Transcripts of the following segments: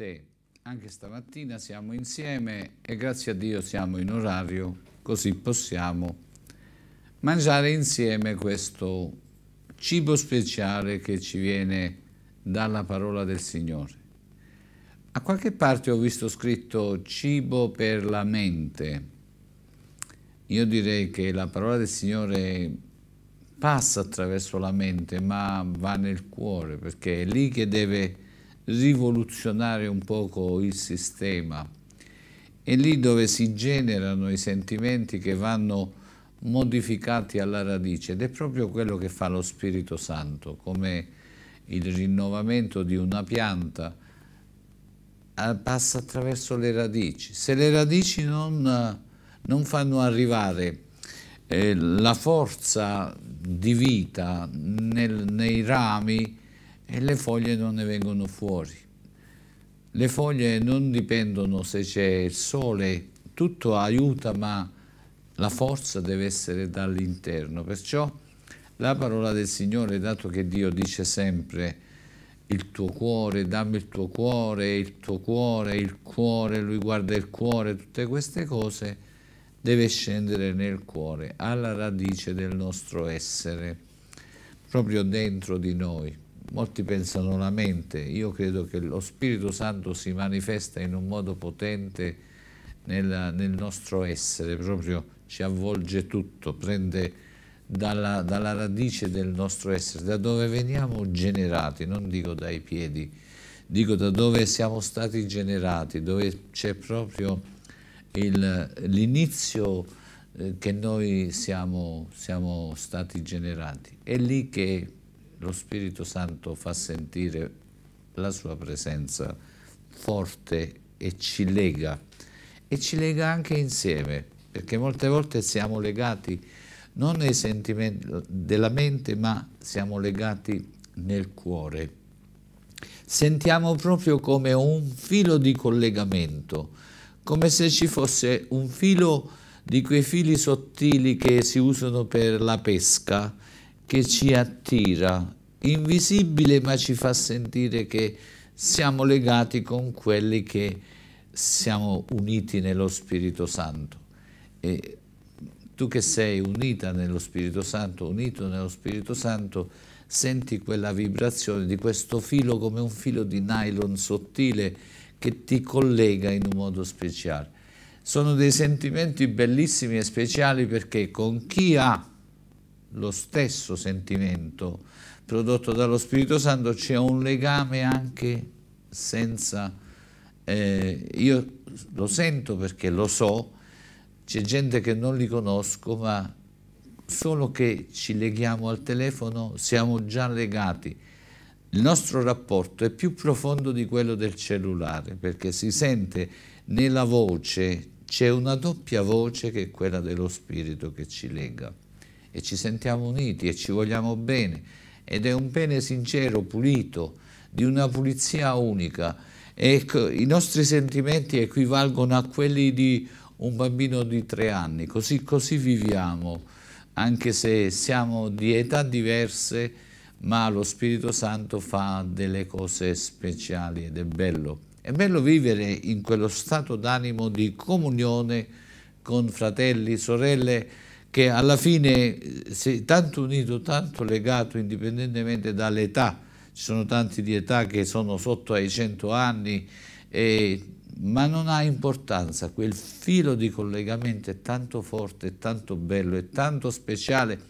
7, anche stamattina siamo insieme e grazie a Dio siamo in orario, così possiamo mangiare insieme questo cibo speciale che ci viene dalla parola del Signore. A qualche parte ho visto scritto cibo per la mente. Io direi che la parola del Signore passa attraverso la mente, ma va nel cuore, perché è lì che deve rivoluzionare un poco il sistema. È lì dove si generano i sentimenti che vanno modificati alla radice ed è proprio quello che fa lo Spirito Santo, come il rinnovamento di una pianta passa attraverso le radici. Se le radici non, non fanno arrivare eh, la forza di vita nel, nei rami, e le foglie non ne vengono fuori. Le foglie non dipendono se c'è il sole, tutto aiuta ma la forza deve essere dall'interno. Perciò la parola del Signore, dato che Dio dice sempre il tuo cuore, dammi il tuo cuore, il tuo cuore, il cuore, lui guarda il cuore, tutte queste cose, deve scendere nel cuore, alla radice del nostro essere, proprio dentro di noi. Molti pensano la mente, io credo che lo Spirito Santo si manifesta in un modo potente nel, nel nostro essere, proprio ci avvolge tutto, prende dalla, dalla, radice del nostro essere, da dove veniamo generati, non dico dai piedi, dico da dove siamo stati generati, dove c'è proprio l'inizio eh, che noi siamo, siamo stati generati. È lì che lo Spirito Santo fa sentire la sua presenza forte e ci lega e ci lega anche insieme perché molte volte siamo legati non nei sentimenti della mente ma siamo legati nel cuore sentiamo proprio come un filo di collegamento come se ci fosse un filo di quei fili sottili che si usano per la pesca che ci attira, invisibile ma ci fa sentire che siamo legati con quelli che siamo uniti nello Spirito Santo. E tu che sei unita nello Spirito Santo, unito nello Spirito Santo, senti quella vibrazione di questo filo come un filo di nylon sottile che ti collega in un modo speciale. Sono dei sentimenti bellissimi e speciali perché con chi ha lo stesso sentimento prodotto dallo Spirito Santo, c'è un legame anche senza... Eh, io lo sento perché lo so, c'è gente che non li conosco, ma solo che ci leghiamo al telefono siamo già legati. Il nostro rapporto è più profondo di quello del cellulare, perché si sente nella voce, c'è una doppia voce che è quella dello spirito che ci lega e ci sentiamo uniti e ci vogliamo bene ed è un bene sincero, pulito, di una pulizia unica e ecco, i nostri sentimenti equivalgono a quelli di un bambino di tre anni, così, così viviamo, anche se siamo di età diverse, ma lo Spirito Santo fa delle cose speciali ed è bello. È bello vivere in quello stato d'animo di comunione con fratelli, sorelle, che alla fine sei tanto unito, tanto legato indipendentemente dall'età, ci sono tanti di età che sono sotto ai 100 anni, e, ma non ha importanza, quel filo di collegamento è tanto forte, è tanto bello, è tanto speciale,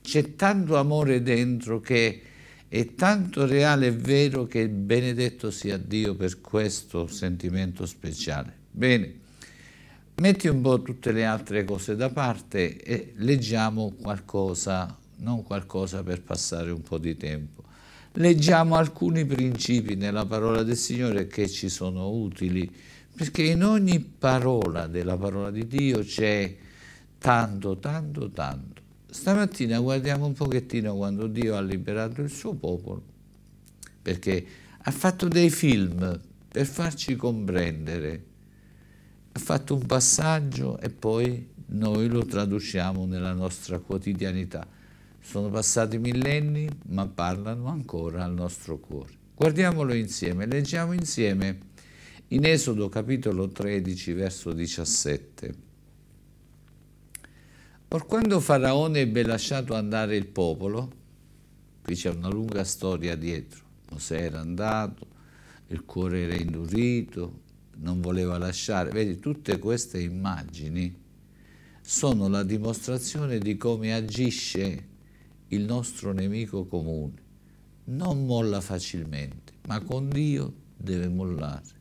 c'è tanto amore dentro che è tanto reale e vero che benedetto sia Dio per questo sentimento speciale. Bene. Metti un po' tutte le altre cose da parte e leggiamo qualcosa, non qualcosa per passare un po' di tempo. Leggiamo alcuni principi nella parola del Signore che ci sono utili, perché in ogni parola della parola di Dio c'è tanto, tanto, tanto. Stamattina guardiamo un pochettino quando Dio ha liberato il suo popolo, perché ha fatto dei film per farci comprendere ha fatto un passaggio e poi noi lo traduciamo nella nostra quotidianità. Sono passati millenni, ma parlano ancora al nostro cuore. Guardiamolo insieme, leggiamo insieme in Esodo capitolo 13, verso 17. Or quando Faraone ebbe lasciato andare il popolo, qui c'è una lunga storia dietro, Mosè era andato, il cuore era indurito, non voleva lasciare. Vedi, tutte queste immagini sono la dimostrazione di come agisce il nostro nemico comune. Non molla facilmente, ma con Dio deve mollare.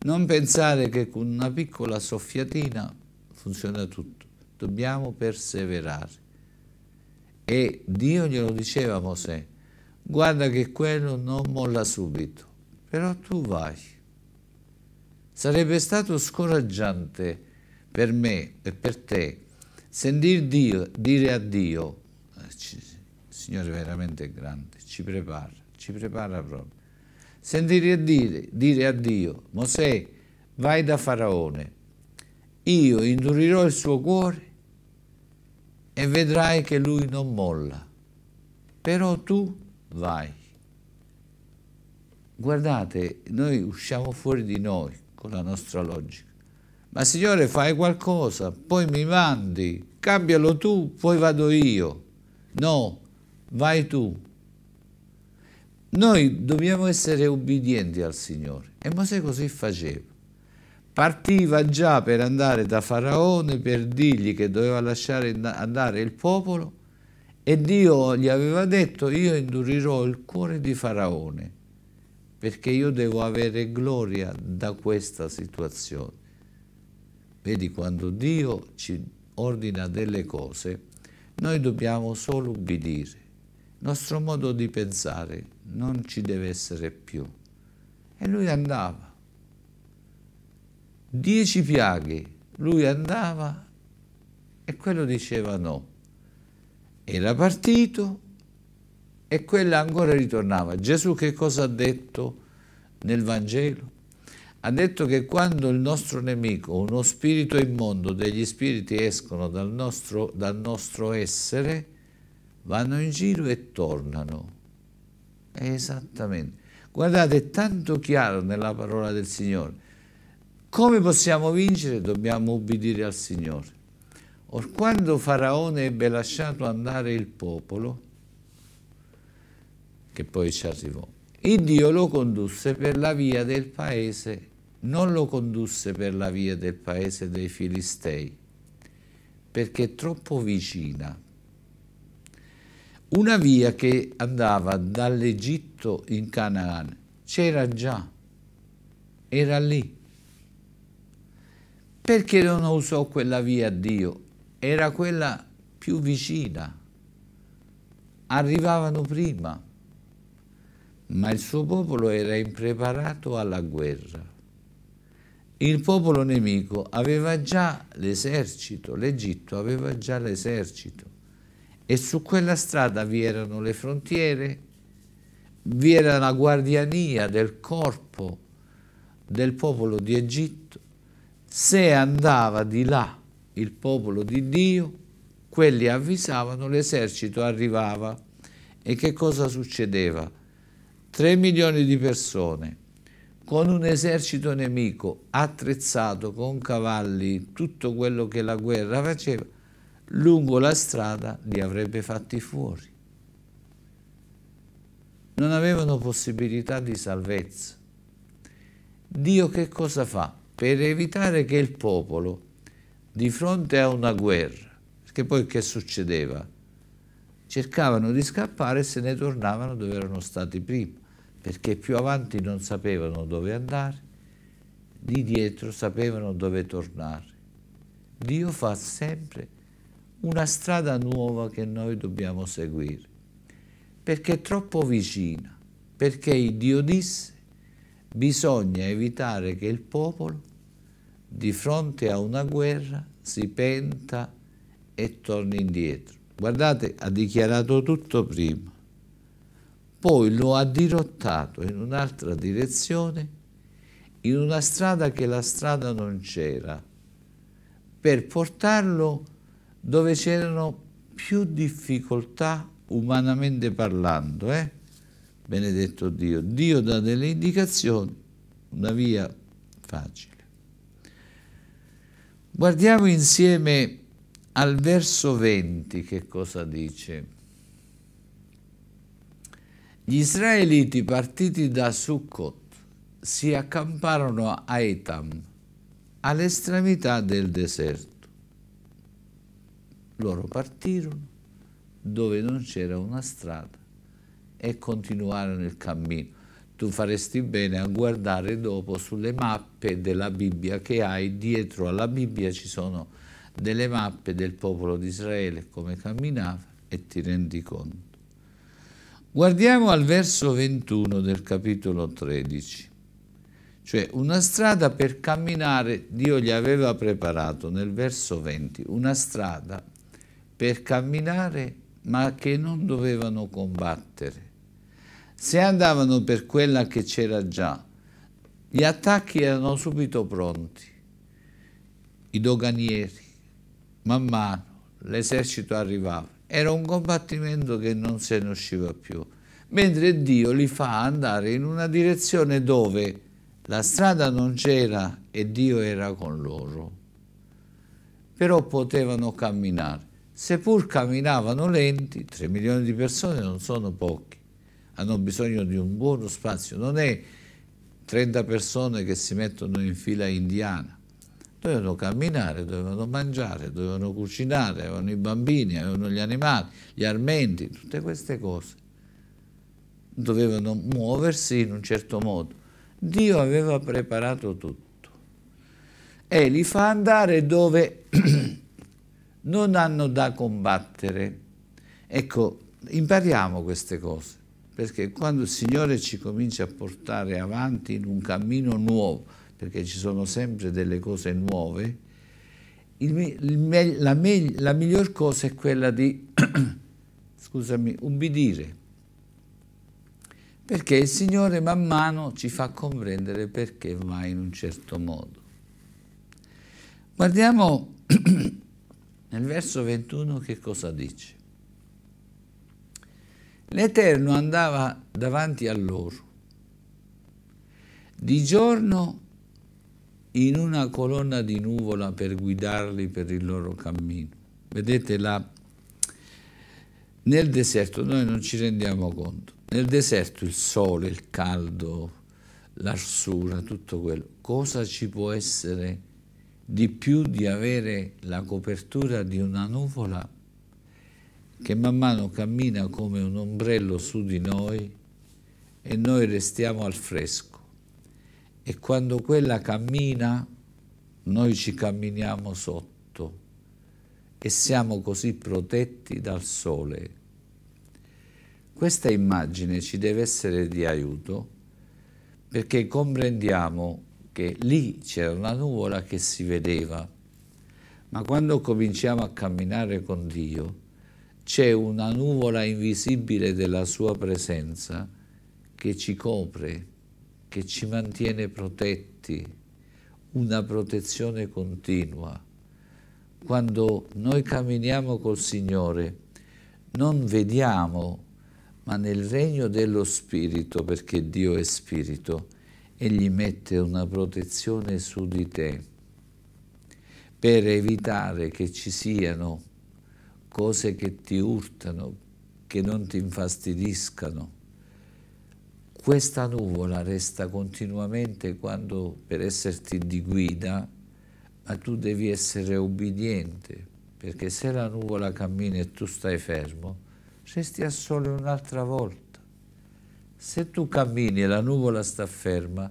Non pensare che con una piccola soffiatina funziona tutto. Dobbiamo perseverare. E Dio glielo diceva a Mosè, guarda che quello non molla subito, però tu vai Sarebbe stato scoraggiante per me e per te sentir Dio, dire a Dio, ah, Signore veramente grande, ci prepara, ci prepara proprio. Sentire dire, dire a Dio, Mosè, vai da Faraone, io indurirò il suo cuore e vedrai che lui non molla. Però tu vai. Guardate, noi usciamo fuori di noi con la nostra logica. Ma Signore fai qualcosa, poi mi mandi, cambialo tu, poi vado io. No, vai tu. Noi dobbiamo essere ubbidienti al Signore. E Mosè così faceva. Partiva già per andare da Faraone per dirgli che doveva lasciare andare il popolo e Dio gli aveva detto io indurirò il cuore di Faraone perché io devo avere gloria da questa situazione. Vedi, quando Dio ci ordina delle cose, noi dobbiamo solo ubbidire. Il nostro modo di pensare non ci deve essere più. E lui andava. Dieci piaghe, lui andava e quello diceva no. Era partito, e quella ancora ritornava. Gesù che cosa ha detto nel Vangelo? Ha detto che quando il nostro nemico, uno spirito immondo, degli spiriti escono dal nostro, dal nostro essere, vanno in giro e tornano. Esattamente. Guardate, è tanto chiaro nella parola del Signore. Come possiamo vincere? Dobbiamo ubbidire al Signore. Or quando Faraone ebbe lasciato andare il popolo, che poi ci arrivò. Il Dio lo condusse per la via del paese, non lo condusse per la via del paese dei Filistei, perché è troppo vicina. Una via che andava dall'Egitto in Canaan c'era già, era lì. Perché non usò quella via a Dio? Era quella più vicina, arrivavano prima ma il suo popolo era impreparato alla guerra. Il popolo nemico aveva già l'esercito, l'Egitto aveva già l'esercito e su quella strada vi erano le frontiere, vi era la guardiania del corpo del popolo di Egitto. Se andava di là il popolo di Dio, quelli avvisavano, l'esercito arrivava. E che cosa succedeva? 3 milioni di persone con un esercito nemico attrezzato con cavalli, tutto quello che la guerra faceva, lungo la strada li avrebbe fatti fuori. Non avevano possibilità di salvezza. Dio che cosa fa? Per evitare che il popolo, di fronte a una guerra, perché poi che succedeva? cercavano di scappare e se ne tornavano dove erano stati prima, perché più avanti non sapevano dove andare, di dietro sapevano dove tornare. Dio fa sempre una strada nuova che noi dobbiamo seguire, perché è troppo vicina, perché Dio disse bisogna evitare che il popolo di fronte a una guerra si penta e torni indietro. Guardate, ha dichiarato tutto prima, poi lo ha dirottato in un'altra direzione, in una strada che la strada non c'era, per portarlo dove c'erano più difficoltà umanamente parlando. Eh? Benedetto Dio. Dio dà delle indicazioni, una via facile. Guardiamo insieme al verso 20 che cosa dice? Gli israeliti partiti da Sukkot si accamparono a Etam, all'estremità del deserto. Loro partirono dove non c'era una strada e continuarono il cammino. Tu faresti bene a guardare dopo sulle mappe della Bibbia che hai, dietro alla Bibbia ci sono delle mappe del popolo di Israele, come camminava, e ti rendi conto. Guardiamo al verso 21 del capitolo 13, cioè una strada per camminare Dio gli aveva preparato nel verso 20, una strada per camminare ma che non dovevano combattere. Se andavano per quella che c'era già, gli attacchi erano subito pronti. I doganieri, man mano l'esercito arrivava. Era un combattimento che non se ne usciva più, mentre Dio li fa andare in una direzione dove la strada non c'era e Dio era con loro. Però potevano camminare. Seppur camminavano lenti, 3 milioni di persone non sono pochi, hanno bisogno di un buono spazio. Non è 30 persone che si mettono in fila indiana, dovevano camminare, dovevano mangiare, dovevano cucinare, avevano i bambini, avevano gli animali, gli armenti, tutte queste cose. Dovevano muoversi in un certo modo. Dio aveva preparato tutto e li fa andare dove non hanno da combattere. Ecco, impariamo queste cose, perché quando il Signore ci comincia a portare avanti in un cammino nuovo, perché ci sono sempre delle cose nuove, il, il, la, me, la miglior cosa è quella di, scusami, ubbidire, perché il Signore man mano ci fa comprendere perché va in un certo modo. Guardiamo nel verso 21 che cosa dice. L'Eterno andava davanti a loro. Di giorno in una colonna di nuvola per guidarli per il loro cammino. Vedete, la... nel deserto noi non ci rendiamo conto. Nel deserto il sole, il caldo, l'arsura, tutto quello. Cosa ci può essere di più di avere la copertura di una nuvola che man mano cammina come un ombrello su di noi e noi restiamo al fresco? e quando quella cammina noi ci camminiamo sotto e siamo così protetti dal sole. Questa immagine ci deve essere di aiuto perché comprendiamo che lì c'era una nuvola che si vedeva, ma quando cominciamo a camminare con Dio c'è una nuvola invisibile della sua presenza che ci copre che ci mantiene protetti, una protezione continua. Quando noi camminiamo col Signore, non vediamo, ma nel regno dello Spirito, perché Dio è Spirito, Egli mette una protezione su di te per evitare che ci siano cose che ti urtano, che non ti infastidiscano, questa nuvola resta continuamente quando per esserti di guida, ma tu devi essere obbediente, perché se la nuvola cammina e tu stai fermo, resti a sole un'altra volta. Se tu cammini e la nuvola sta ferma,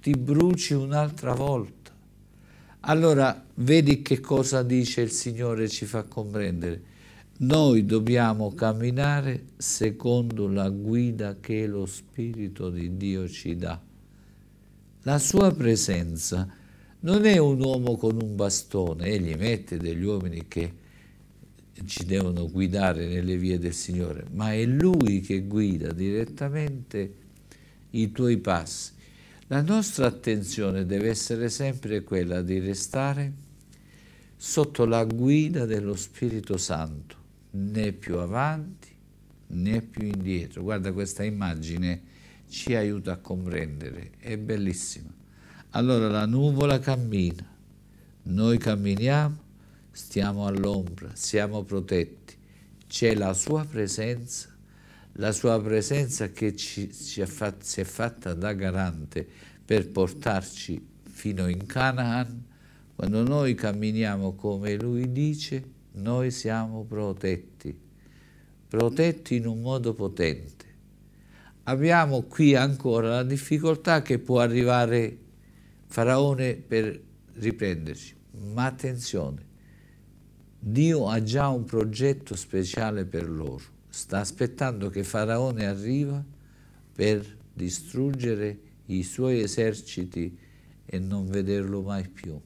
ti bruci un'altra volta. Allora vedi che cosa dice il Signore ci fa comprendere noi dobbiamo camminare secondo la guida che lo Spirito di Dio ci dà. La sua presenza non è un uomo con un bastone, egli mette degli uomini che ci devono guidare nelle vie del Signore, ma è Lui che guida direttamente i tuoi passi. La nostra attenzione deve essere sempre quella di restare sotto la guida dello Spirito Santo né più avanti né più indietro. Guarda questa immagine ci aiuta a comprendere, è bellissima. Allora la nuvola cammina, noi camminiamo, stiamo all'ombra, siamo protetti, c'è la sua presenza, la sua presenza che ci, ci è fatta, si è fatta da garante per portarci fino in Canaan, quando noi camminiamo come lui dice, noi siamo protetti, protetti in un modo potente. Abbiamo qui ancora la difficoltà che può arrivare Faraone per riprenderci, ma attenzione, Dio ha già un progetto speciale per loro, sta aspettando che Faraone arriva per distruggere i suoi eserciti e non vederlo mai più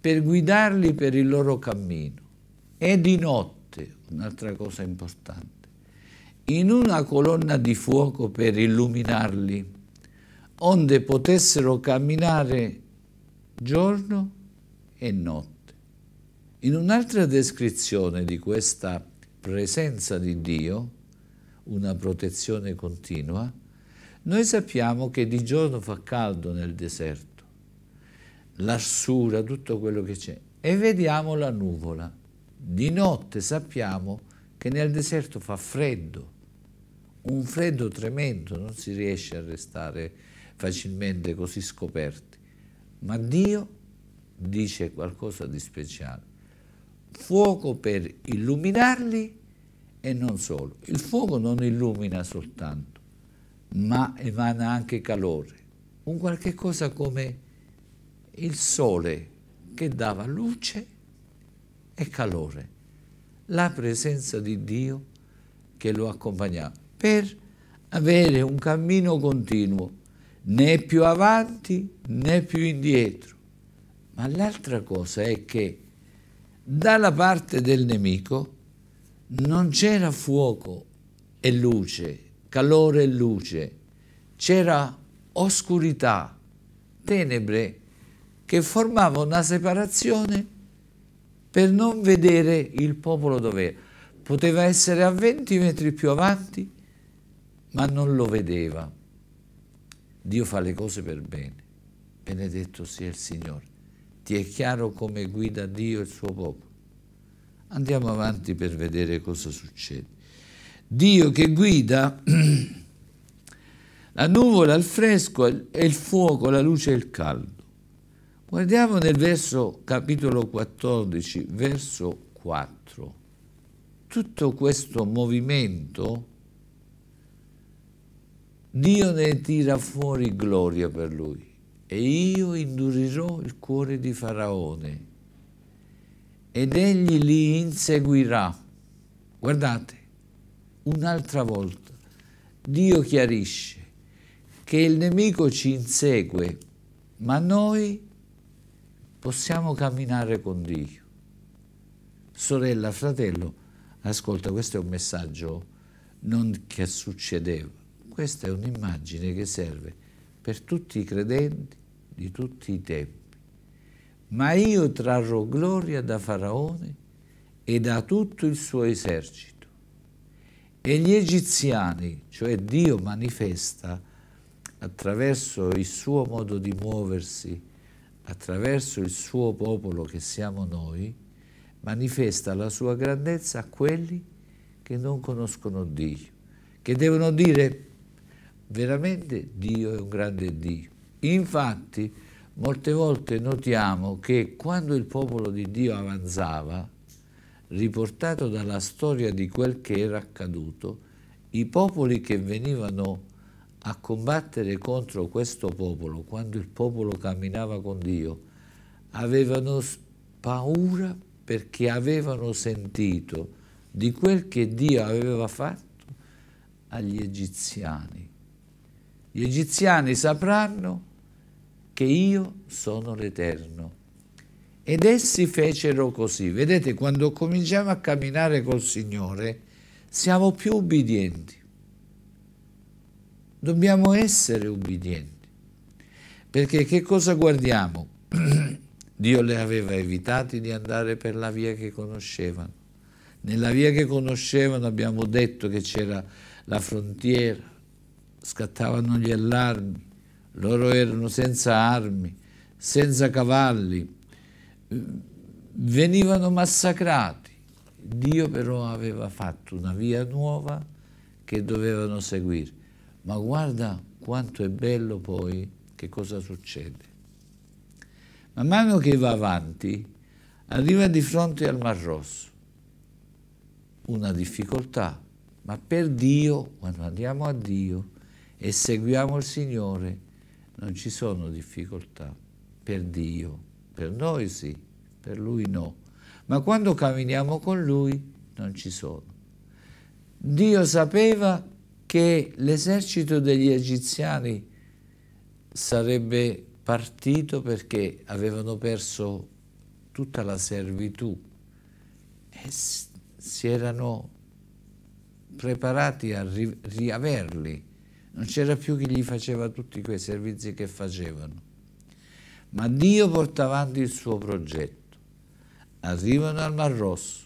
per guidarli per il loro cammino. E di notte, un'altra cosa importante, in una colonna di fuoco per illuminarli, onde potessero camminare giorno e notte. In un'altra descrizione di questa presenza di Dio, una protezione continua, noi sappiamo che di giorno fa caldo nel deserto, l'arsura, tutto quello che c'è. E vediamo la nuvola. Di notte sappiamo che nel deserto fa freddo, un freddo tremendo, non si riesce a restare facilmente così scoperti. Ma Dio dice qualcosa di speciale. Fuoco per illuminarli e non solo. Il fuoco non illumina soltanto, ma emana anche calore, un qualche cosa come il sole che dava luce e calore, la presenza di Dio che lo accompagnava per avere un cammino continuo, né più avanti né più indietro. Ma l'altra cosa è che dalla parte del nemico non c'era fuoco e luce, calore e luce, c'era oscurità, tenebre che formava una separazione per non vedere il popolo dov'era. Poteva essere a 20 metri più avanti, ma non lo vedeva. Dio fa le cose per bene. Benedetto sia il Signore. Ti è chiaro come guida Dio e il suo popolo. Andiamo avanti per vedere cosa succede. Dio che guida la nuvola, il fresco e il fuoco, la luce e il caldo. Guardiamo nel verso capitolo 14, verso 4. Tutto questo movimento Dio ne tira fuori gloria per lui e io indurirò il cuore di Faraone ed egli li inseguirà. Guardate, un'altra volta Dio chiarisce che il nemico ci insegue, ma noi possiamo camminare con Dio. Sorella, fratello, ascolta, questo è un messaggio non che succedeva, questa è un'immagine che serve per tutti i credenti di tutti i tempi. Ma io trarrò gloria da Faraone e da tutto il suo esercito. E gli egiziani, cioè Dio manifesta attraverso il suo modo di muoversi, attraverso il suo popolo che siamo noi, manifesta la sua grandezza a quelli che non conoscono Dio, che devono dire veramente Dio è un grande Dio. Infatti, molte volte notiamo che quando il popolo di Dio avanzava, riportato dalla storia di quel che era accaduto, i popoli che venivano a combattere contro questo popolo quando il popolo camminava con Dio avevano paura perché avevano sentito di quel che Dio aveva fatto agli egiziani. Gli egiziani sapranno che io sono l'Eterno. Ed essi fecero così. Vedete, quando cominciamo a camminare col Signore, siamo più ubbidienti. Dobbiamo essere ubbidienti, perché che cosa guardiamo? Dio le aveva evitati di andare per la via che conoscevano. Nella via che conoscevano abbiamo detto che c'era la frontiera, scattavano gli allarmi, loro erano senza armi, senza cavalli, venivano massacrati. Dio però aveva fatto una via nuova che dovevano seguire. Ma guarda quanto è bello poi che cosa succede. Man mano che va avanti, arriva di fronte al Mar Rosso. Una difficoltà, ma per Dio, quando andiamo a Dio e seguiamo il Signore, non ci sono difficoltà. Per Dio, per noi sì, per Lui no. Ma quando camminiamo con Lui, non ci sono. Dio sapeva che l'esercito degli egiziani sarebbe partito perché avevano perso tutta la servitù e si erano preparati a ri riaverli. Non c'era più chi gli faceva tutti quei servizi che facevano. Ma Dio porta avanti il suo progetto. Arrivano al Mar Rosso,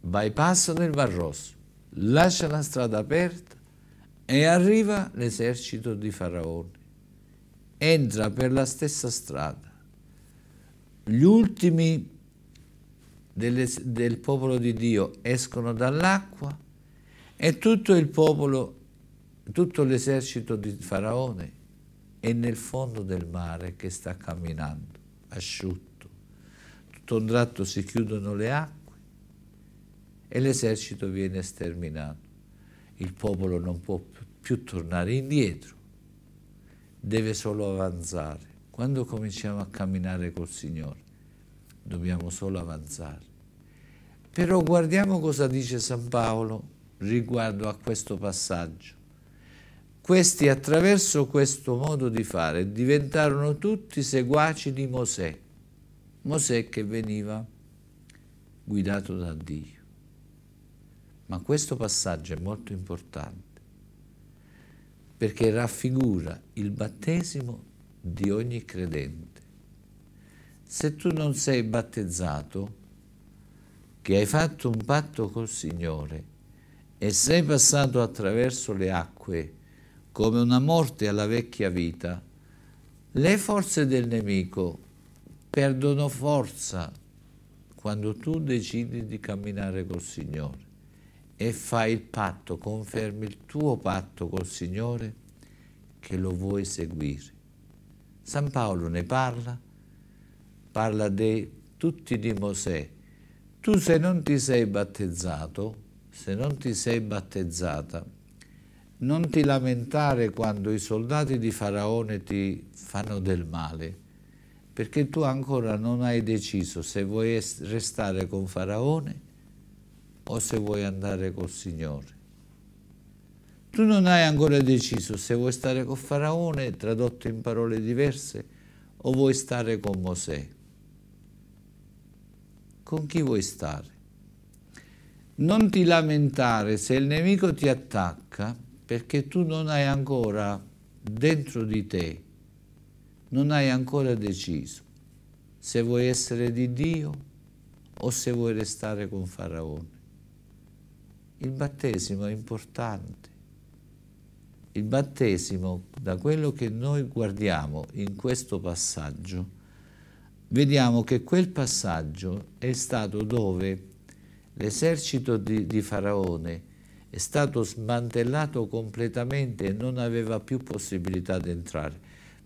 bypassano il Mar Rosso, lascia la strada aperta e arriva l'esercito di Faraone. Entra per la stessa strada. Gli ultimi delle, del popolo di Dio escono dall'acqua e tutto il popolo, tutto l'esercito di Faraone è nel fondo del mare che sta camminando, asciutto. Tutto un tratto si chiudono le acque e l'esercito viene sterminato. Il popolo non può più tornare indietro, deve solo avanzare. Quando cominciamo a camminare col Signore, dobbiamo solo avanzare. Però guardiamo cosa dice San Paolo riguardo a questo passaggio. Questi attraverso questo modo di fare diventarono tutti seguaci di Mosè, Mosè che veniva guidato da Dio. Ma questo passaggio è molto importante perché raffigura il battesimo di ogni credente. Se tu non sei battezzato, che hai fatto un patto col Signore e sei passato attraverso le acque come una morte alla vecchia vita, le forze del nemico perdono forza quando tu decidi di camminare col Signore e fai il patto, confermi il tuo patto col Signore che lo vuoi seguire. San Paolo ne parla, parla di tutti di Mosè. Tu se non ti sei battezzato, se non ti sei battezzata, non ti lamentare quando i soldati di Faraone ti fanno del male, perché tu ancora non hai deciso se vuoi restare con Faraone o se vuoi andare col Signore. Tu non hai ancora deciso se vuoi stare con Faraone, tradotto in parole diverse, o vuoi stare con Mosè. Con chi vuoi stare? Non ti lamentare se il nemico ti attacca perché tu non hai ancora dentro di te, non hai ancora deciso se vuoi essere di Dio o se vuoi restare con Faraone. Il battesimo è importante. Il battesimo, da quello che noi guardiamo in questo passaggio, vediamo che quel passaggio è stato dove l'esercito di, di Faraone è stato smantellato completamente e non aveva più possibilità di entrare,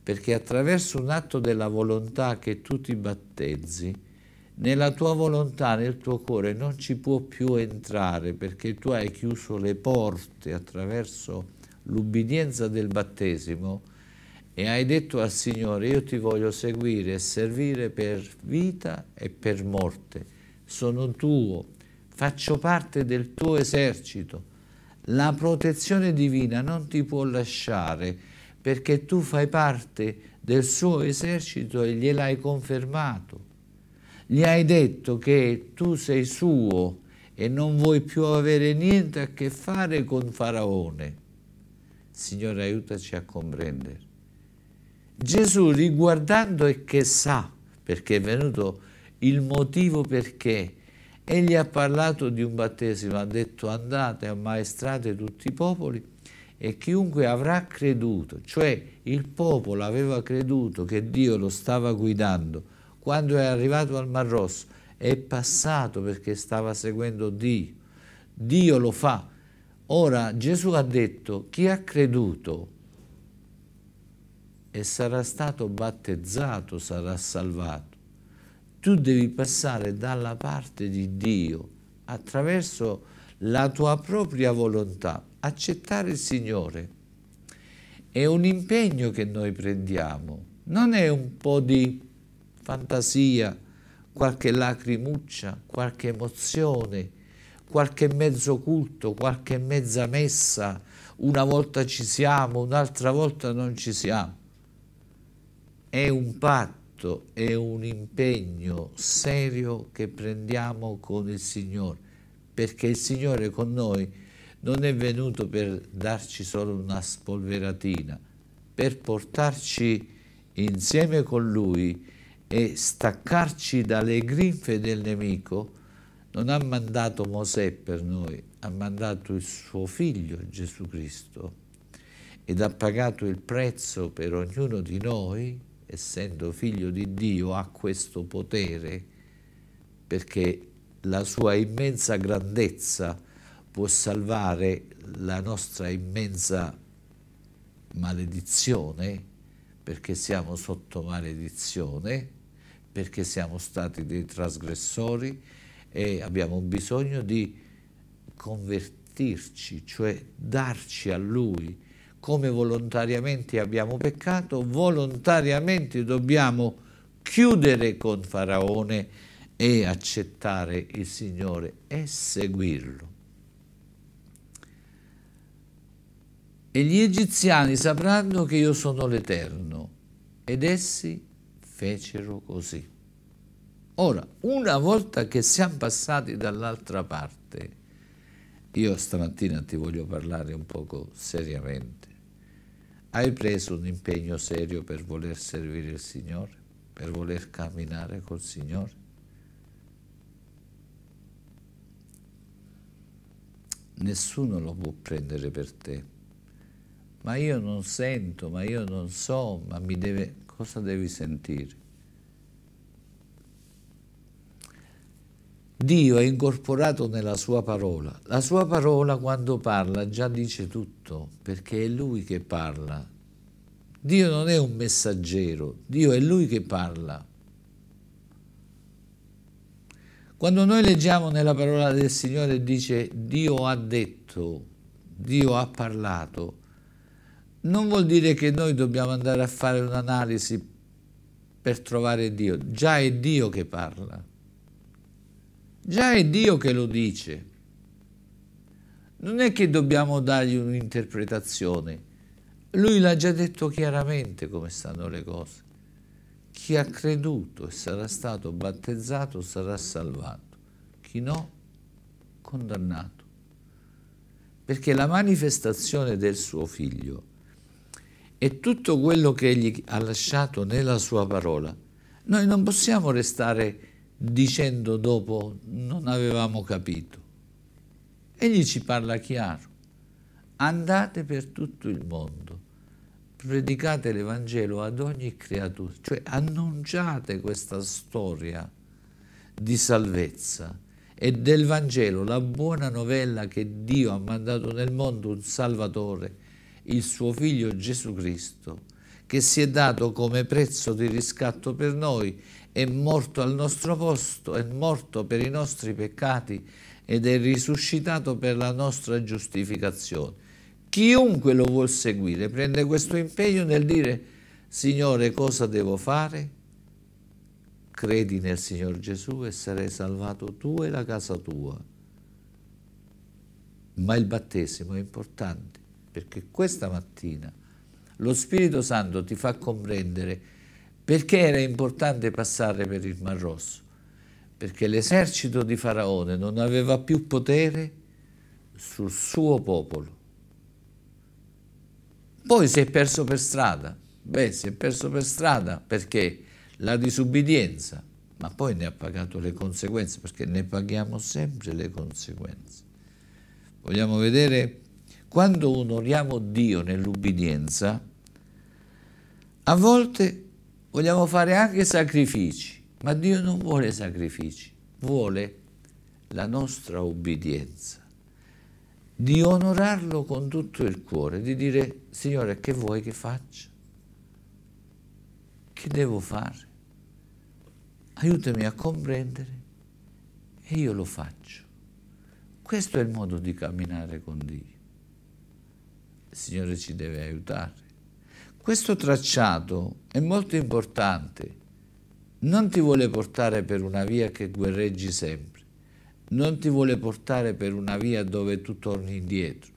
perché attraverso un atto della volontà che tu ti battezzi, nella tua volontà, nel tuo cuore non ci può più entrare perché tu hai chiuso le porte attraverso l'ubbidienza del battesimo e hai detto al Signore io ti voglio seguire e servire per vita e per morte, sono tuo, faccio parte del tuo esercito. La protezione divina non ti può lasciare perché tu fai parte del suo esercito e gliel'hai confermato gli hai detto che tu sei suo e non vuoi più avere niente a che fare con Faraone. Signore, aiutaci a comprendere. Gesù riguardando e che sa, perché è venuto il motivo perché egli ha parlato di un battesimo, ha detto andate, ammaestrate tutti i popoli e chiunque avrà creduto, cioè il popolo aveva creduto che Dio lo stava guidando quando è arrivato al Mar Rosso, è passato perché stava seguendo Dio. Dio lo fa. Ora Gesù ha detto, chi ha creduto e sarà stato battezzato sarà salvato. Tu devi passare dalla parte di Dio attraverso la tua propria volontà, accettare il Signore. È un impegno che noi prendiamo, non è un po' di fantasia, qualche lacrimuccia, qualche emozione, qualche mezzo culto, qualche mezza messa, una volta ci siamo, un'altra volta non ci siamo. È un patto, è un impegno serio che prendiamo con il Signore, perché il Signore con noi non è venuto per darci solo una spolveratina, per portarci insieme con Lui e staccarci dalle grinfe del nemico, non ha mandato Mosè per noi, ha mandato il suo figlio Gesù Cristo ed ha pagato il prezzo per ognuno di noi, essendo figlio di Dio, ha questo potere, perché la sua immensa grandezza può salvare la nostra immensa maledizione perché siamo sotto maledizione, perché siamo stati dei trasgressori e abbiamo bisogno di convertirci, cioè darci a Lui. Come volontariamente abbiamo peccato, volontariamente dobbiamo chiudere con Faraone e accettare il Signore e seguirlo. E gli egiziani sapranno che io sono l'Eterno. Ed essi fecero così. Ora, una volta che siamo passati dall'altra parte, io stamattina ti voglio parlare un poco seriamente. Hai preso un impegno serio per voler servire il Signore, per voler camminare col Signore? Nessuno lo può prendere per te ma io non sento, ma io non so, ma mi deve... cosa devi sentire? Dio è incorporato nella sua parola. La sua parola quando parla già dice tutto, perché è Lui che parla. Dio non è un messaggero, Dio è Lui che parla. Quando noi leggiamo nella parola del Signore dice Dio ha detto, Dio ha parlato, non vuol dire che noi dobbiamo andare a fare un'analisi per trovare Dio, già è Dio che parla, già è Dio che lo dice. Non è che dobbiamo dargli un'interpretazione, lui l'ha già detto chiaramente come stanno le cose. Chi ha creduto e sarà stato battezzato sarà salvato, chi no condannato. Perché la manifestazione del suo figlio e tutto quello che egli ha lasciato nella sua parola. Noi non possiamo restare dicendo dopo non avevamo capito. Egli ci parla chiaro. Andate per tutto il mondo, predicate l'Evangelo ad ogni creatura, cioè annunciate questa storia di salvezza e del Vangelo, la buona novella che Dio ha mandato nel mondo un Salvatore il suo figlio Gesù Cristo, che si è dato come prezzo di riscatto per noi, è morto al nostro posto, è morto per i nostri peccati ed è risuscitato per la nostra giustificazione. Chiunque lo vuol seguire prende questo impegno nel dire Signore cosa devo fare? Credi nel Signor Gesù e sarai salvato tu e la casa tua. Ma il battesimo è importante perché questa mattina lo Spirito Santo ti fa comprendere perché era importante passare per il Mar Rosso, perché l'esercito di Faraone non aveva più potere sul suo popolo. Poi si è perso per strada, beh si è perso per strada perché la disubbidienza, ma poi ne ha pagato le conseguenze, perché ne paghiamo sempre le conseguenze. Vogliamo vedere quando onoriamo Dio nell'ubbidienza, a volte vogliamo fare anche sacrifici, ma Dio non vuole sacrifici, vuole la nostra obbedienza, di onorarlo con tutto il cuore, di dire Signore che vuoi che faccia? Che devo fare? Aiutami a comprendere e io lo faccio. Questo è il modo di camminare con Dio il Signore ci deve aiutare. Questo tracciato è molto importante, non ti vuole portare per una via che guerreggi sempre, non ti vuole portare per una via dove tu torni indietro,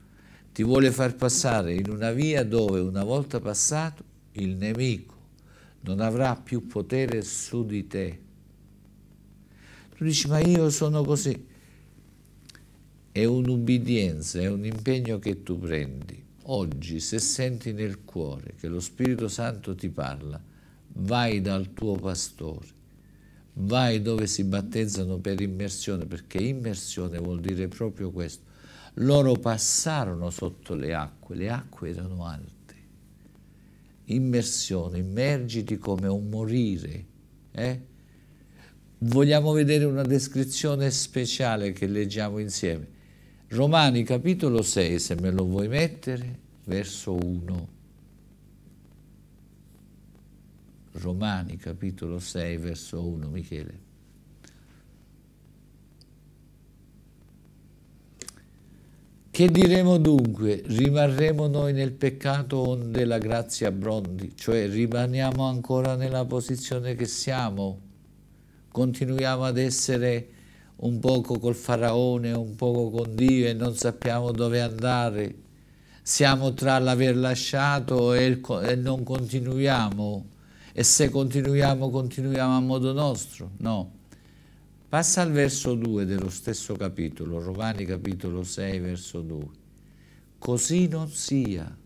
ti vuole far passare in una via dove una volta passato il nemico non avrà più potere su di te. Tu dici ma io sono così. È un'ubbidienza, è un impegno che tu prendi. Oggi, se senti nel cuore che lo Spirito Santo ti parla, vai dal tuo pastore, vai dove si battezzano per immersione, perché immersione vuol dire proprio questo. Loro passarono sotto le acque, le acque erano alte. Immersione, immergiti come un morire. Eh? Vogliamo vedere una descrizione speciale che leggiamo insieme Romani capitolo 6, se me lo vuoi mettere, verso 1. Romani capitolo 6, verso 1, Michele. Che diremo dunque? Rimarremo noi nel peccato onde la grazia brondi, cioè rimaniamo ancora nella posizione che siamo, continuiamo ad essere un poco col faraone, un poco con Dio e non sappiamo dove andare. Siamo tra l'aver lasciato e, il, e non continuiamo. E se continuiamo, continuiamo a modo nostro. No. Passa al verso 2 dello stesso capitolo, Romani capitolo 6, verso 2. Così non sia.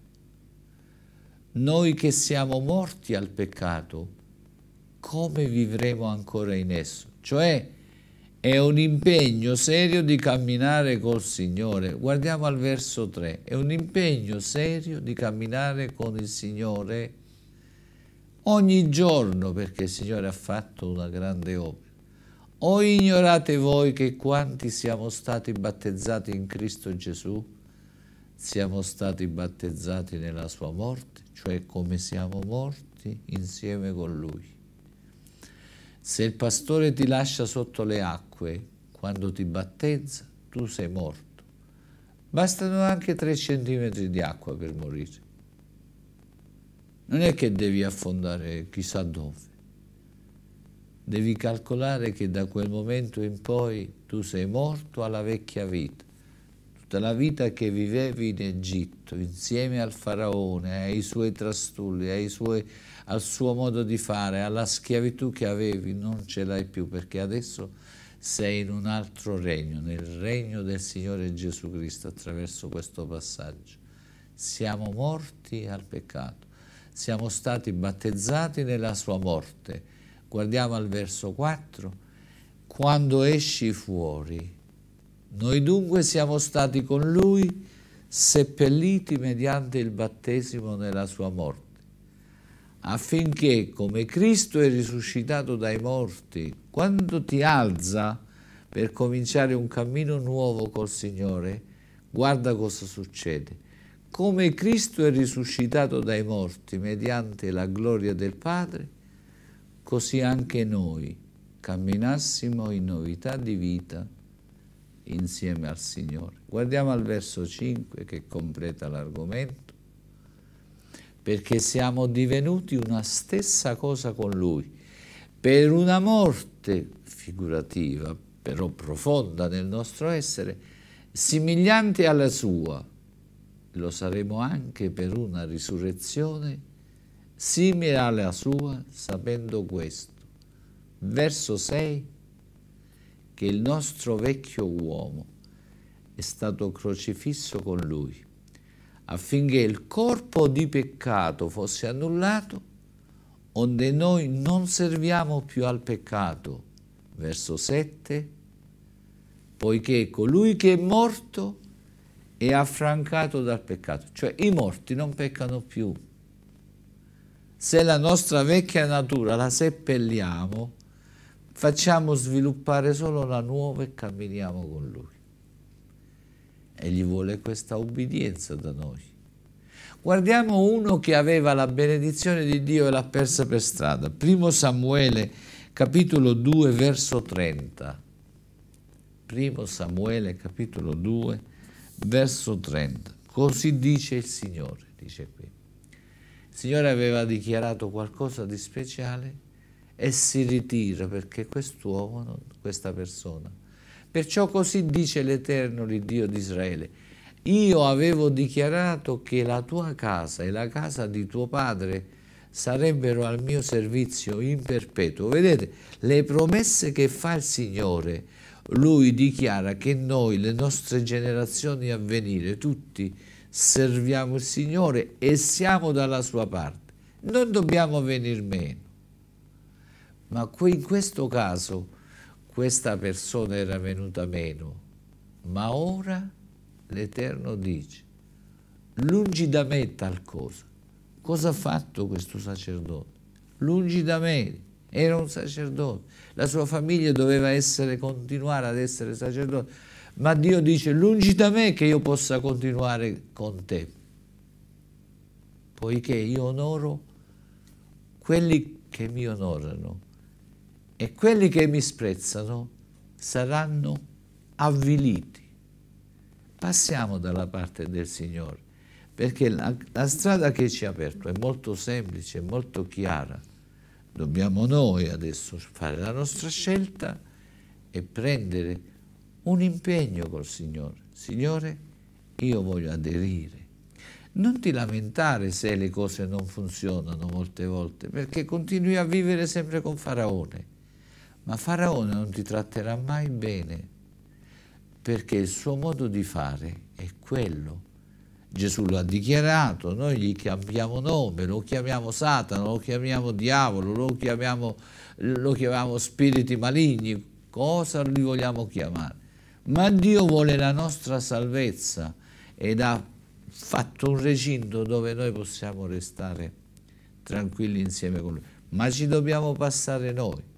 Noi che siamo morti al peccato, come vivremo ancora in esso? Cioè, è un impegno serio di camminare col Signore. Guardiamo al verso 3. È un impegno serio di camminare con il Signore ogni giorno, perché il Signore ha fatto una grande opera. O ignorate voi che quanti siamo stati battezzati in Cristo Gesù, siamo stati battezzati nella sua morte, cioè come siamo morti insieme con Lui. Se il pastore ti lascia sotto le acque, quando ti battezza, tu sei morto. Bastano anche tre centimetri di acqua per morire. Non è che devi affondare chissà dove. Devi calcolare che da quel momento in poi tu sei morto alla vecchia vita. Tutta la vita che vivevi in Egitto, insieme al faraone, ai suoi trastulli, ai suoi al suo modo di fare, alla schiavitù che avevi, non ce l'hai più perché adesso sei in un altro regno, nel regno del Signore Gesù Cristo attraverso questo passaggio. Siamo morti al peccato, siamo stati battezzati nella sua morte. Guardiamo al verso 4, quando esci fuori, noi dunque siamo stati con lui seppelliti mediante il battesimo nella sua morte affinché come Cristo è risuscitato dai morti, quando ti alza per cominciare un cammino nuovo col Signore, guarda cosa succede. Come Cristo è risuscitato dai morti mediante la gloria del Padre, così anche noi camminassimo in novità di vita insieme al Signore. Guardiamo al verso 5 che completa l'argomento perché siamo divenuti una stessa cosa con Lui. Per una morte figurativa, però profonda nel nostro essere, similiante alla sua, lo saremo anche per una risurrezione simile alla sua, sapendo questo. Verso 6, che il nostro vecchio uomo è stato crocifisso con lui affinché il corpo di peccato fosse annullato, onde noi non serviamo più al peccato. Verso 7, poiché colui che è morto è affrancato dal peccato, cioè i morti non peccano più. Se la nostra vecchia natura la seppelliamo, facciamo sviluppare solo la nuova e camminiamo con lui. Egli vuole questa obbedienza da noi. Guardiamo uno che aveva la benedizione di Dio e l'ha persa per strada. Primo Samuele, capitolo 2, verso 30. Primo Samuele, capitolo 2, verso 30. Così dice il Signore, dice qui. Il Signore aveva dichiarato qualcosa di speciale e si ritira perché quest'uomo, questa persona, Perciò così dice l'Eterno, il Dio di Israele. Io avevo dichiarato che la tua casa e la casa di tuo padre sarebbero al mio servizio in perpetuo. Vedete, le promesse che fa il Signore, Lui dichiara che noi, le nostre generazioni a venire, tutti serviamo il Signore e siamo dalla sua parte. Non dobbiamo venir meno. Ma in questo caso questa persona era venuta meno, ma ora l'Eterno dice, lungi da me tal cosa. Cosa ha fatto questo sacerdote? Lungi da me, era un sacerdote, la sua famiglia doveva essere, continuare ad essere sacerdote, ma Dio dice, lungi da me che io possa continuare con te, poiché io onoro quelli che mi onorano e quelli che mi sprezzano saranno avviliti. Passiamo dalla parte del Signore, perché la, la strada che ci ha aperto è molto semplice, molto chiara. Dobbiamo noi adesso fare la nostra scelta e prendere un impegno col Signore. Signore, io voglio aderire. Non ti lamentare se le cose non funzionano molte volte, perché continui a vivere sempre con Faraone ma Faraone non ti tratterà mai bene, perché il suo modo di fare è quello. Gesù lo ha dichiarato, noi gli cambiamo nome, lo chiamiamo Satana, lo chiamiamo diavolo, lo chiamiamo, lo chiamiamo spiriti maligni, cosa li vogliamo chiamare? Ma Dio vuole la nostra salvezza ed ha fatto un recinto dove noi possiamo restare tranquilli insieme con Lui. Ma ci dobbiamo passare noi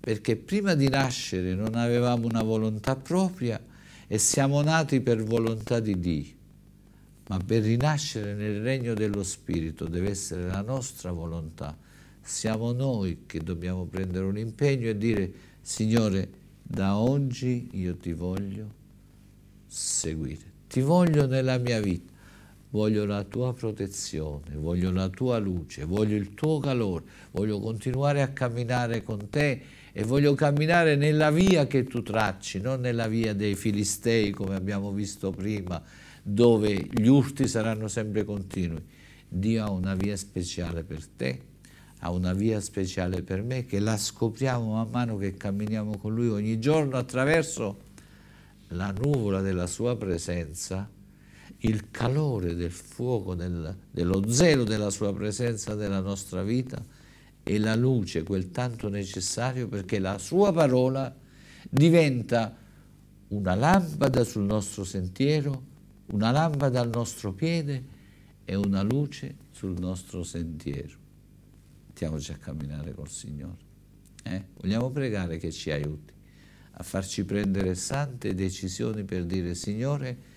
perché prima di nascere non avevamo una volontà propria e siamo nati per volontà di Dio. Ma per rinascere nel regno dello Spirito deve essere la nostra volontà. Siamo noi che dobbiamo prendere un impegno e dire, Signore, da oggi io ti voglio seguire, ti voglio nella mia vita voglio la tua protezione, voglio la tua luce, voglio il tuo calore, voglio continuare a camminare con te e voglio camminare nella via che tu tracci, non nella via dei filistei come abbiamo visto prima, dove gli urti saranno sempre continui. Dio ha una via speciale per te, ha una via speciale per me che la scopriamo man mano che camminiamo con Lui ogni giorno attraverso la nuvola della sua presenza il calore del fuoco, del, dello zelo della sua presenza nella nostra vita e la luce, quel tanto necessario perché la sua parola diventa una lampada sul nostro sentiero, una lampada al nostro piede e una luce sul nostro sentiero. Mettiamoci a camminare col Signore. Eh? Vogliamo pregare che ci aiuti a farci prendere sante decisioni per dire Signore,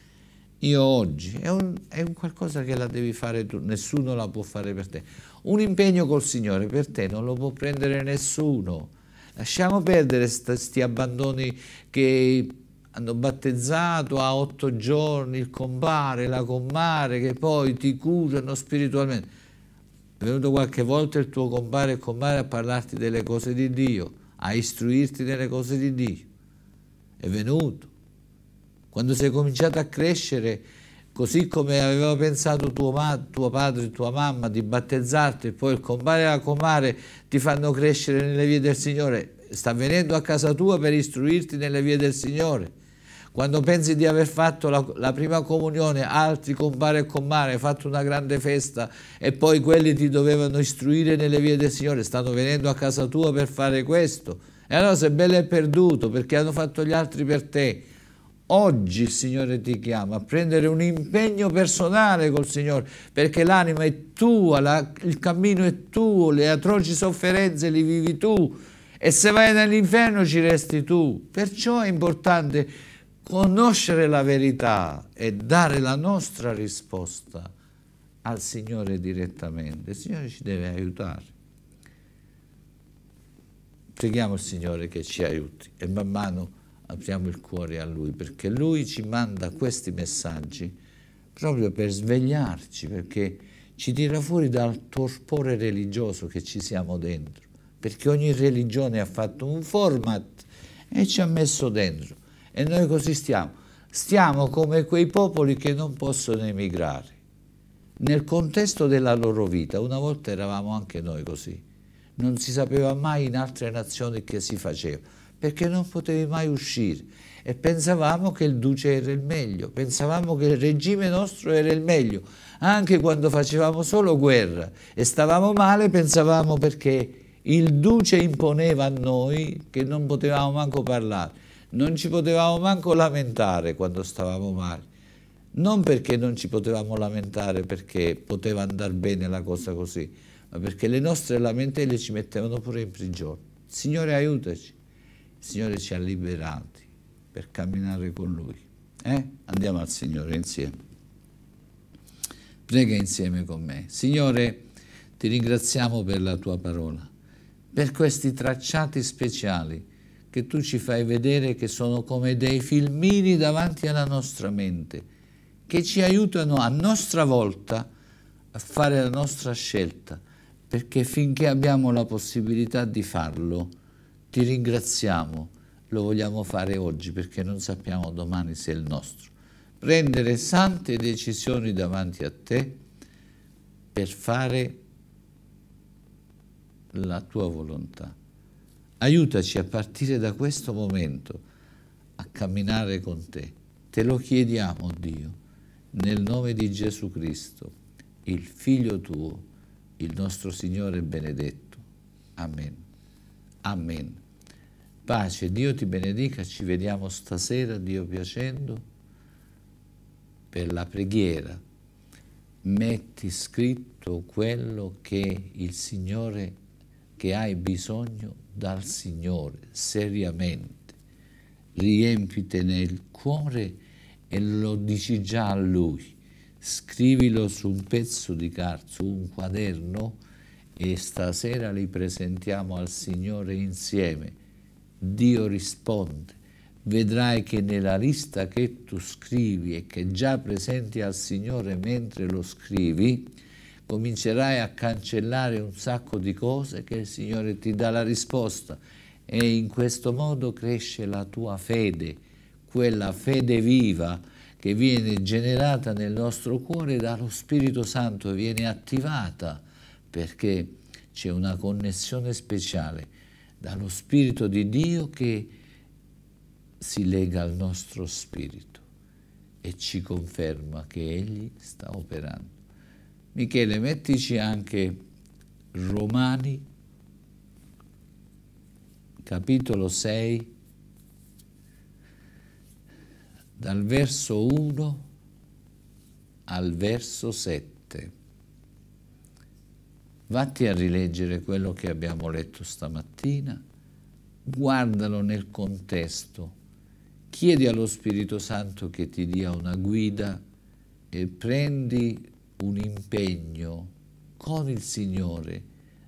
io oggi, è un, è un qualcosa che la devi fare tu, nessuno la può fare per te. Un impegno col Signore per te non lo può prendere nessuno. Lasciamo perdere questi abbandoni che hanno battezzato a otto giorni il compare, la comare, che poi ti curano spiritualmente. È venuto qualche volta il tuo compare e comare a parlarti delle cose di Dio, a istruirti delle cose di Dio. È venuto. Quando sei cominciato a crescere, così come aveva pensato tuo, tuo padre e tua mamma di battezzarti, e poi il compare e la comare ti fanno crescere nelle vie del Signore, sta venendo a casa tua per istruirti nelle vie del Signore. Quando pensi di aver fatto la, la prima comunione, altri compare e comare, hai fatto una grande festa e poi quelli ti dovevano istruire nelle vie del Signore, stanno venendo a casa tua per fare questo. E allora sei bello e perduto perché hanno fatto gli altri per te. Oggi il Signore ti chiama a prendere un impegno personale col Signore, perché l'anima è tua, la, il cammino è tuo, le atroci sofferenze le vivi tu e se vai nell'inferno ci resti tu. Perciò è importante conoscere la verità e dare la nostra risposta al Signore direttamente. Il Signore ci deve aiutare. Preghiamo il Signore che ci aiuti e man mano apriamo il cuore a Lui, perché Lui ci manda questi messaggi proprio per svegliarci, perché ci tira fuori dal torpore religioso che ci siamo dentro, perché ogni religione ha fatto un format e ci ha messo dentro. E noi così stiamo, stiamo come quei popoli che non possono emigrare. Nel contesto della loro vita, una volta eravamo anche noi così, non si sapeva mai in altre nazioni che si faceva perché non potevi mai uscire e pensavamo che il duce era il meglio, pensavamo che il regime nostro era il meglio, anche quando facevamo solo guerra e stavamo male pensavamo perché il duce imponeva a noi che non potevamo manco parlare, non ci potevamo manco lamentare quando stavamo male, non perché non ci potevamo lamentare perché poteva andare bene la cosa così, ma perché le nostre lamentele ci mettevano pure in prigione. Signore aiutaci il Signore ci ha liberati per camminare con Lui. Eh? Andiamo al Signore insieme. Prega insieme con me. Signore, ti ringraziamo per la tua parola, per questi tracciati speciali che tu ci fai vedere che sono come dei filmini davanti alla nostra mente, che ci aiutano a nostra volta a fare la nostra scelta, perché finché abbiamo la possibilità di farlo, ti ringraziamo, lo vogliamo fare oggi perché non sappiamo domani se è il nostro. Prendere sante decisioni davanti a te per fare la tua volontà. Aiutaci a partire da questo momento a camminare con te. Te lo chiediamo, Dio, nel nome di Gesù Cristo, il Figlio tuo, il nostro Signore benedetto. Amen. Amen. Pace, Dio ti benedica, ci vediamo stasera, Dio piacendo, per la preghiera. Metti scritto quello che il Signore, che hai bisogno dal Signore, seriamente. Riempite nel cuore e lo dici già a Lui. Scrivilo su un pezzo di carta, su un quaderno e stasera li presentiamo al Signore insieme Dio risponde, vedrai che nella lista che tu scrivi e che già presenti al Signore mentre lo scrivi, comincerai a cancellare un sacco di cose che il Signore ti dà la risposta e in questo modo cresce la tua fede, quella fede viva che viene generata nel nostro cuore dallo Spirito Santo, viene attivata perché c'è una connessione speciale dallo Spirito di Dio che si lega al nostro spirito e ci conferma che Egli sta operando. Michele, mettici anche Romani capitolo 6 dal verso 1 al verso 7. Vatti a rileggere quello che abbiamo letto stamattina, guardalo nel contesto, chiedi allo Spirito Santo che ti dia una guida e prendi un impegno con il Signore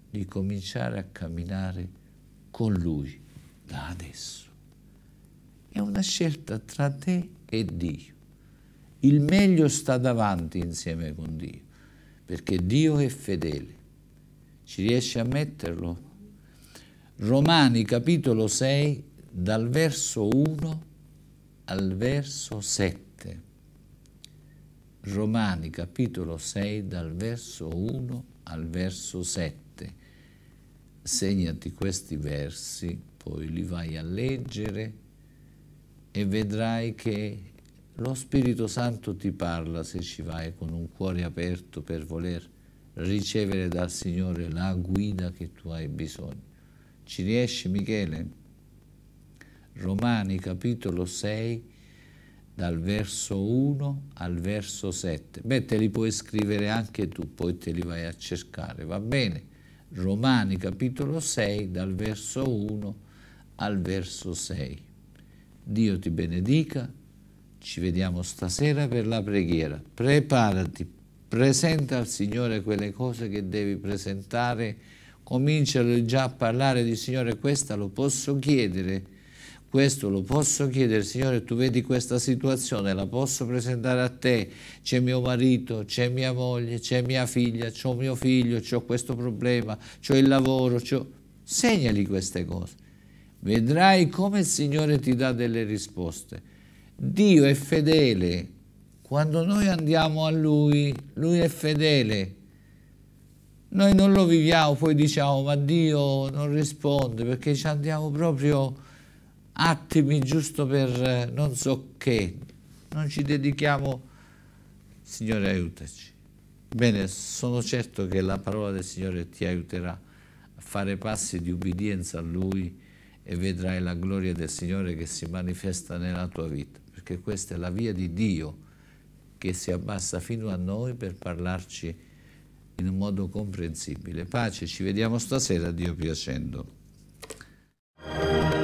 di cominciare a camminare con Lui da adesso. È una scelta tra te e Dio. Il meglio sta davanti insieme con Dio, perché Dio è fedele. Ci riesci a metterlo? Romani capitolo 6 dal verso 1 al verso 7. Romani capitolo 6 dal verso 1 al verso 7. Segnati questi versi, poi li vai a leggere e vedrai che lo Spirito Santo ti parla se ci vai con un cuore aperto per voler ricevere dal Signore la guida che tu hai bisogno. Ci riesci Michele? Romani capitolo 6 dal verso 1 al verso 7. Beh, te li puoi scrivere anche tu, poi te li vai a cercare, va bene? Romani capitolo 6 dal verso 1 al verso 6. Dio ti benedica, ci vediamo stasera per la preghiera. Preparati presenta al Signore quelle cose che devi presentare, comincia già a parlare di Signore, questa lo posso chiedere, questo lo posso chiedere, Signore, tu vedi questa situazione, la posso presentare a te, c'è mio marito, c'è mia moglie, c'è mia figlia, c'ho mio figlio, c'ho questo problema, c'ho il lavoro, segnali queste cose. Vedrai come il Signore ti dà delle risposte. Dio è fedele quando noi andiamo a Lui, Lui è fedele. Noi non lo viviamo, poi diciamo, ma Dio non risponde, perché ci andiamo proprio attimi giusto per eh, non so che. Non ci dedichiamo, Signore aiutaci. Bene, sono certo che la parola del Signore ti aiuterà a fare passi di ubbidienza a Lui e vedrai la gloria del Signore che si manifesta nella tua vita, perché questa è la via di Dio che si abbassa fino a noi per parlarci in un modo comprensibile. Pace, ci vediamo stasera, Dio piacendo.